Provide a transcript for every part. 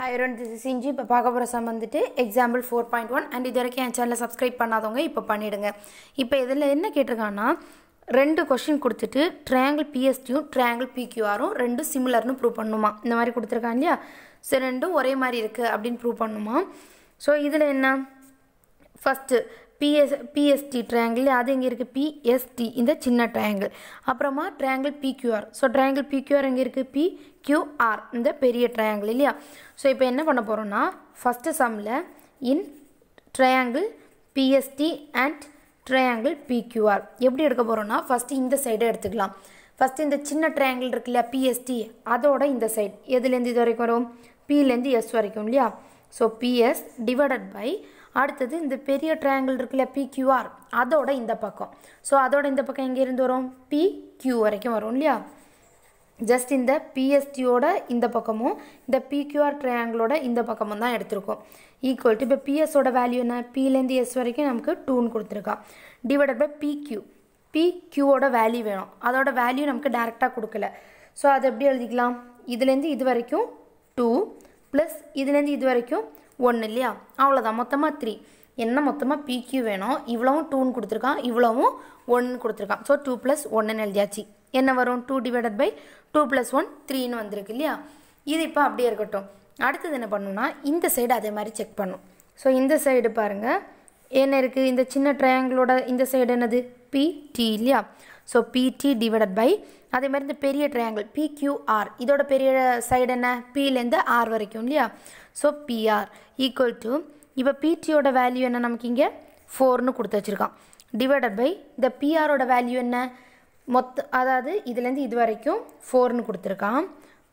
high Ron this is இப்போ பார்க்க போகிற சம் வந்துட்டு example four point one and இது வரைக்கும் என் சேனலை சப்ஸ்கிரைப் பண்ணாதவங்க இப்போ பண்ணிவிடுங்க இப்போ இதில் என்ன கேட்டிருக்காங்கன்னா ரெண்டு கொஷின் கொடுத்துட்டு ட்ரையாங்கிள் பிஎஸ்டியும் ட்ரையாங்கிள் பிக்யூஆரும் ரெண்டு சிமிலர்னு ப்ரூவ் பண்ணுமா இந்த மாதிரி கொடுத்துருக்காங்க இல்லையா சரி ரெண்டும் ஒரே மாதிரி இருக்குது அப்படின்னு ப்ரூவ் பண்ணுமா ஸோ இதில் என்ன ஃபஸ்ட்டு பிஎஸ் பிஎஸ்டி ட்ரையாங்கிள் அது எங்கே இருக்குது பிஎஸ்டி இந்த சின்ன ட்ரையாங்கிள் அப்புறமா triangle PQR so triangle PQR எங்கே இருக்குது பி கியூஆர் இந்த பெரிய ட்ரையாங்கிள் இல்லையா ஸோ இப்போ என்ன பண்ண போகிறோன்னா ஃபஸ்ட்டு சம்மில் in triangle PST and triangle PQR எப்படி எடுக்க போகிறோன்னா ஃபஸ்ட்டு இந்த சைடை எடுத்துக்கலாம் ஃபஸ்ட்டு இந்த சின்ன ட்ரையாங்கிள் இருக்குல்ல பிஎஸ்டி அதோட இந்த சைட் எதுலேருந்து இது வரைக்கும் வரும் பிலேருந்து எஸ் வரைக்கும் இல்லையா ஸோ பிஎஸ் டிவைடட் பை அடுத்தது இந்த பெரிய ட்ரையாங்கிள் இருக்குல்ல பிக்யூஆர் அதோட இந்த பக்கம் ஸோ அதோட இந்த பக்கம் எங்கே இருந்து வரும் பி கியூ வரைக்கும் வரும் இல்லையா ஜஸ்ட் இந்த பிஎஸ்டியோட இந்த பக்கமும் இந்த பிக்யூஆர் ட்ரையாங்கிளோட இந்த பக்கமும் தான் எடுத்திருக்கோம் ஈக்குவல் டு இப்போ பிஎஸோட வேல்யூ என்ன பிலேருந்து எஸ் வரைக்கும் நமக்கு டூன்னு கொடுத்துருக்கா டிவைடட் பை பிக்யூ பிக்யூவோட வேல்யூ வேணும் அதோட வேல்யூ நமக்கு டேரெக்டாக கொடுக்கல ஸோ அதை எப்படி எழுதிக்கலாம் இதுலேருந்து இது வரைக்கும் டூ ப்ளஸ் இதுலேருந்து இது வரைக்கும் ஒன்று இல்லையா அவ்வளோதான் மொத்தமாக த்ரீ என்ன மொத்தமாக பிக்யூ வேணும் இவ்வளவும் டூன்னு கொடுத்துருக்கான் இவ்வளவும் ஒன்று கொடுத்துருக்கான் ஸோ டூ ப்ளஸ் ஒன்றுன்னு எழுதியாச்சு என்ன வரும் two divided by two plus one த்ரீன்னு வந்திருக்கு இல்லையா இது இப்போ அப்படியே இருக்கட்டும் அடுத்தது என்ன பண்ணணும்னா இந்த சைடு அதே மாதிரி செக் பண்ணும் ஸோ இந்த சைடு பாருங்கள் என்ன இருக்குது இந்த சின்ன ட்ரையாங்கிளோட இந்த சைடு என்னது பிடி இல்லையா ஸோ பிடி டிவைடட் பை அதே மாதிரி இந்த பெரிய ட்ரையாங்கிள் பிக்யூஆர் இதோட பெரிய சைடு என்ன பிலேருந்து ஆர் வரைக்கும் இல்லையா ஸோ பிஆர் ஈக்குவல் டு இப்போ பிடியோட வேல்யூ என்ன நமக்கு இங்கே ஃபோர்னு கொடுத்து வச்சுருக்கான் டிவைடட் பை இந்த பிஆரோட வேல்யூ என்ன மொத்த அதாவது இதுலேருந்து இது வரைக்கும் ஃபோர்னு கொடுத்துருக்கான்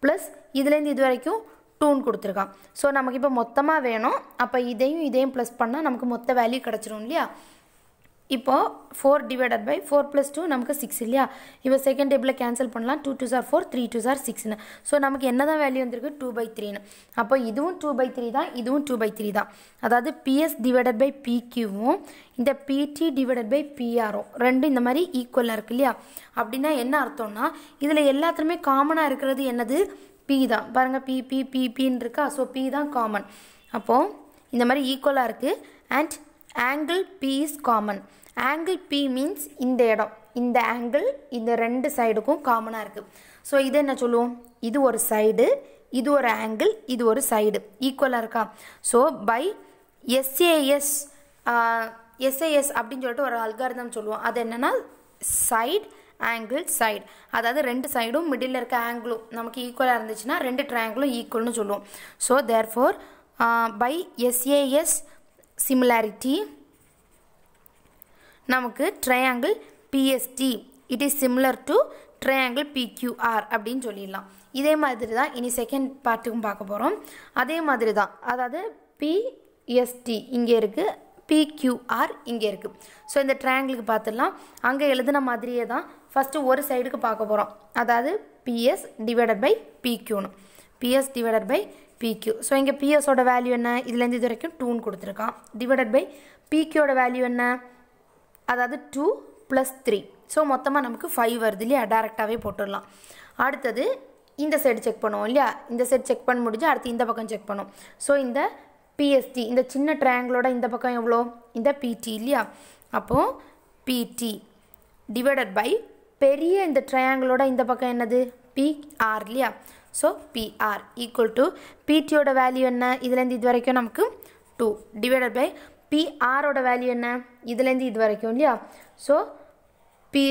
ப்ளஸ் இதுலேருந்து இது வரைக்கும் டூன் கொடுத்துருக்கான் ஸோ நமக்கு இப்போ மொத்தமாக வேணும் அப்போ இதையும் இதையும் ப்ளஸ் பண்ணால் நமக்கு மொத்த வேல்யூ கிடச்சிரும் இல்லையா இப்போது four divided by four plus two நமக்கு சிக்ஸ் இல்லையா இப்போ செகண்ட் டேபிளில் கேன்சல் பண்ணலாம் two two sir four three two sir சிக்ஸ்னு ஸோ நமக்கு என்ன தான் வேல்யூ வந்திருக்கு டூ பை த்ரீன்னு அப்போ இதுவும் டூ பை த்ரீ தான் இதுவும் டூ பை த்ரீ தான் அதாவது பிஎஸ் டிவைடட் பை பிக்யூவும் இந்த பிடி டிவைடட் பை பிஆரும் ரெண்டும் இந்த மாதிரி ஈக்குவலாக இருக்குது இல்லையா அப்படின்னா என்ன அர்த்தம்னா இதில் எல்லாத்துலேயுமே காமனாக இருக்கிறது என்னது பி தான் பாருங்கள் பி பி பி பின்னு இருக்கா ஸோ பி தான் காமன் அப்போது இந்த மாதிரி ஈக்குவலாக இருக்குது and angle P is common angle P means இந்த இடம் இந்த ஆங்கிள் இந்த ரெண்டு சைடுக்கும் காமனாக இருக்குது ஸோ இது என்ன சொல்லுவோம் இது ஒரு சைடு இது ஒரு ஆங்கிள் இது ஒரு சைடு ஈக்குவலாக இருக்கா ஸோ பை எஸ்ஏஎஸ் எஸ்ஏஎஸ் அப்படின்னு சொல்லிட்டு ஒரு அல்காரிதம் சொல்லுவோம் அது என்னென்னா சைடு ஆங்கிள் சைடு அதாவது ரெண்டு சைடும் மிடில் இருக்க ஆங்கிளும் நமக்கு ஈக்குவலாக இருந்துச்சுன்னா ரெண்டு ட்ரையாங்கிளும் ஈக்குவல்னு சொல்லுவோம் so therefore by SAS similarity நமக்கு triangle PST it is similar to triangle PQR அப்படின்னு சொல்லிடலாம் இதே மாதிரி தான் இனி செகண்ட் பார்ட்டுக்கும் பார்க்க போகிறோம் அதே மாதிரி தான் அதாவது பிஎஸ்டி இங்கே இருக்குது பிக்யூஆர் இங்கே இருக்குது ஸோ இந்த ட்ரையாங்கிளுக்கு பார்த்தில்லாம் அங்கே எழுதின மாதிரியே தான் ஃபஸ்ட்டு ஒரு சைடுக்கு பார்க்க போகிறோம் அதாவது பிஎஸ் டிவைடட் பை பிக்யூன்னு PS divided by PQ so இங்கே பிஎஸோட வேல்யூ என்ன இதுலேருந்து இது வரைக்கும் டூன்னு கொடுத்துருக்கான் டிவைடட் பை பிக்யூட வேல்யூ என்ன அதாவது டூ ப்ளஸ் த்ரீ ஸோ மொத்தமாக நமக்கு ஃபைவ் வருது இல்லையா டேரெக்டாகவே போட்டுடலாம் அடுத்தது இந்த சைடு செக் பண்ணுவோம் இல்லையா இந்த சைடு செக் பண்ண முடிஞ்சு அடுத்து இந்த பக்கம் செக் பண்ணோம் ஸோ இந்த பிஎஸ்டி இந்த சின்ன ட்ரையாங்கிளோட இந்த பக்கம் எவ்வளோ இந்த பிடி இல்லையா அப்போது பிடி டிவைடட் பை பெரிய இந்த ட்ரையாங்கிளோட இந்த பக்கம் என்னது பிஆர் இல்லையா ஸோ பிஆர் ஈக்குவல் PT பிடியோட value என்ன இதுலேருந்து இது வரைக்கும் நமக்கு டூ by பை பிஆரோட வேல்யூ என்ன இதுலேருந்து இது வரைக்கும் இல்லையா ஸோ பி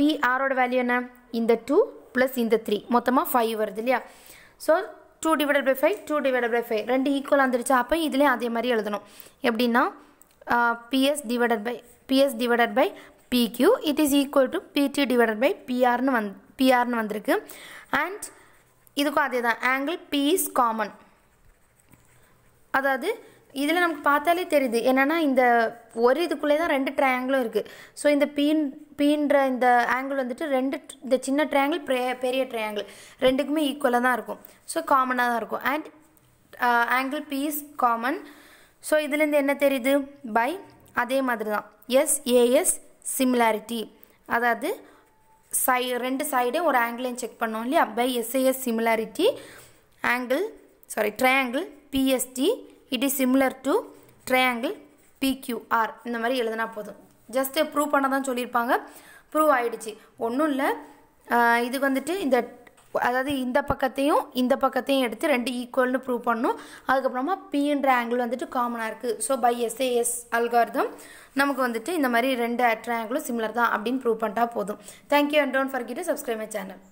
பிஆரோட value என்ன இந்த டூ ப்ளஸ் இந்த த்ரீ மொத்தமாக ஃபைவ் வருது இல்லையா so two by 5, 2 two by 5 five ரெண்டு ஈக்குவல் அப்பை அப்போ இதுலேயும் அதே மாதிரி எழுதணும் எப்படின்னா PS uh, divided by PS divided by PQ it is equal to PT divided by பிஆர்னு வந் பிஆர்னு வந்திருக்கு அண்ட் இதுக்கும் அதே தான் ஆங்கிள் பி இஸ் காமன் அதாவது இதில் நமக்கு பார்த்தாலே தெரியுது என்னென்னா இந்த ஒரு இதுக்குள்ளே தான் ரெண்டு ட்ரையாங்கிளும் இருக்குது ஸோ இந்த பீன் பீன்ற இந்த ஆங்கிள் வந்துட்டு ரெண்டு இந்த சின்ன ட்ரையாங்கிள் பெரிய பெரிய ட்ரையாங்கிள் ரெண்டுக்குமே ஈக்குவலாக தான் இருக்கும் ஸோ காமனாக தான் இருக்கும் and angle P is common so இதுலேருந்து என்ன தெரியுது பை அதே மாதிரி தான் எஸ் ஏஎஸ் சிமிலாரிட்டி அதாவது சை ரெண்டு சைடும் ஒரு ஆங்கிளையும் செக் பண்ணோம் இல்லையா by SIS similarity angle sorry triangle PST it is similar to triangle PQR இந்த மாதிரி எழுதுனா போதும் ஜஸ்ட்டு ப்ரூவ் பண்ண தான் சொல்லியிருப்பாங்க ப்ரூவ் ஆகிடுச்சு ஒன்றும் இல்லை இது வந்துட்டு இந்த அதாவது இந்த பக்கத்தையும் இந்த பக்கத்தையும் எடுத்து ரெண்டு ஈக்குவல்னு ப்ரூவ் பண்ணணும் அதுக்கப்புறமா பின்ற ஆங்கிள் வந்துட்டு காமனாக இருக்குது ஸோ பை எஸ்ஏஎஸ் அல்கார்தம் நமக்கு வந்துட்டு இந்த மாதிரி ரெண்டு ஆங்கிளும் சிமிலர் தான் அப்படின்னு ப்ரூவ் பண்ணிட்டா போதும் thank you and don't forget subscribe my channel